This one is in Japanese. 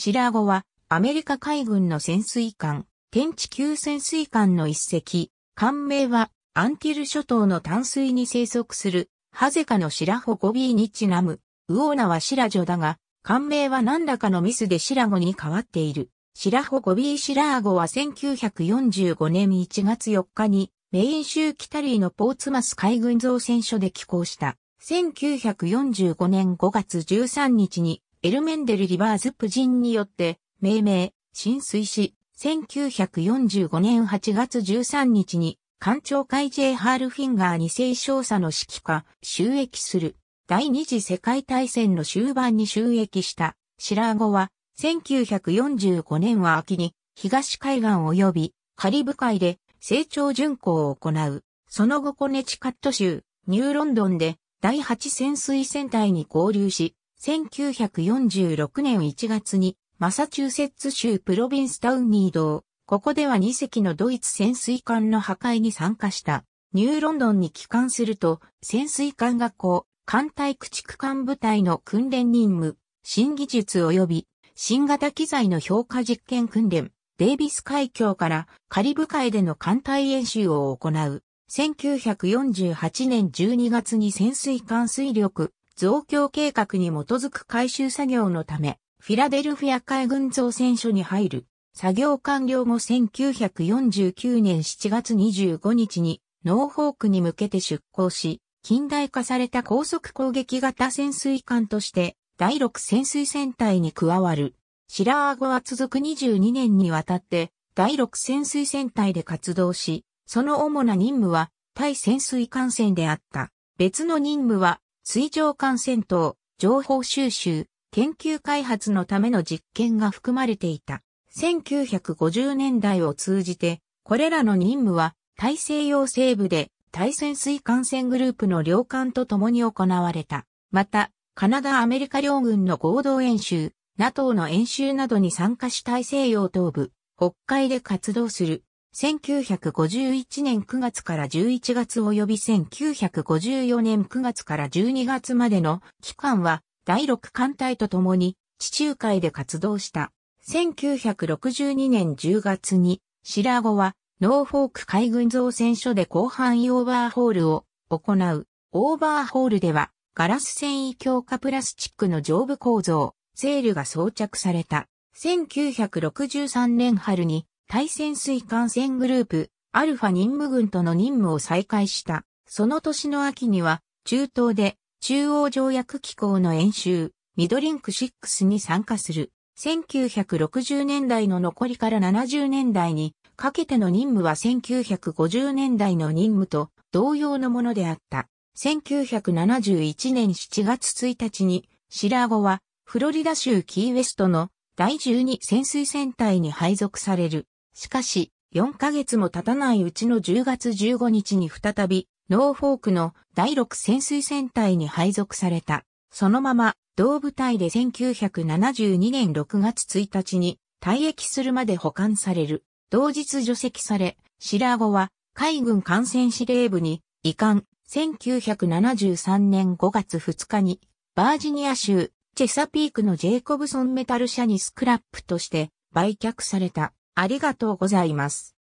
シラゴは、アメリカ海軍の潜水艦、天地級潜水艦の一隻、艦名は、アンティル諸島の淡水に生息する、ハゼカのシ白穂語 B にちなむ、ウオーナはシラジョだが、艦名は何らかのミスでシラゴに変わっている。シ白穂語 B ーゴは1945年1月4日に、メイン州キタリーのポーツマス海軍造船所で寄港した。1945年5月13日にエルメンデル・リバーズプジンによって命名、浸水し、1945年8月13日に、官庁会 J. ハールフィンガーに世少佐の指揮下、収益する。第二次世界大戦の終盤に収益した、シラー子は、1945年は秋に、東海岸及び、カリブ海で、成長巡航を行う。その後コネチカット州、ニューロンドンで、第8潜水船隊に合流し、1946年1月にマサチューセッツ州プロビンスタウンに移動。ここでは2隻のドイツ潜水艦の破壊に参加した。ニューロンドンに帰還すると、潜水艦学校、艦隊駆逐艦部隊の訓練任務、新技術及び新型機材の評価実験訓練、デイビス海峡からカリブ海での艦隊演習を行う。1948年12月に潜水艦水力増強計画に基づく改修作業のため、フィラデルフィア海軍造船所に入る。作業完了後1949年7月25日にノーホークに向けて出港し、近代化された高速攻撃型潜水艦として第6潜水戦隊に加わる。シラーゴは続く22年にわたって第6潜水戦隊で活動し、その主な任務は対潜水艦船であった。別の任務は水上艦戦闘、情報収集、研究開発のための実験が含まれていた。1950年代を通じて、これらの任務は大西洋西部で対潜水艦船グループの領艦と共に行われた。また、カナダ・アメリカ両軍の合同演習、NATO の演習などに参加し大西洋東部、北海で活動する1951年9月から11月及び1954年9月から12月までの期間は第6艦隊とともに地中海で活動した。1962年10月に白子はノーフォーク海軍造船所で広範囲オーバーホールを行う。オーバーホールではガラス繊維強化プラスチックの上部構造、セールが装着された。1963年春に対潜水艦船グループ、アルファ任務軍との任務を再開した。その年の秋には、中東で中央条約機構の演習、ミドリンク6に参加する。1960年代の残りから70年代にかけての任務は1950年代の任務と同様のものであった。1971年7月1日にシラーゴはフロリダ州キーウェストの第12潜水船隊に配属される。しかし、4ヶ月も経たないうちの10月15日に再び、ノーフォークの第6潜水船隊に配属された。そのまま、同部隊で1972年6月1日に退役するまで保管される。同日除籍され、白ゴは海軍艦船司令部に移管。1973年5月2日にバージニア州チェサピークのジェイコブソンメタル社にスクラップとして売却された。ありがとうございます。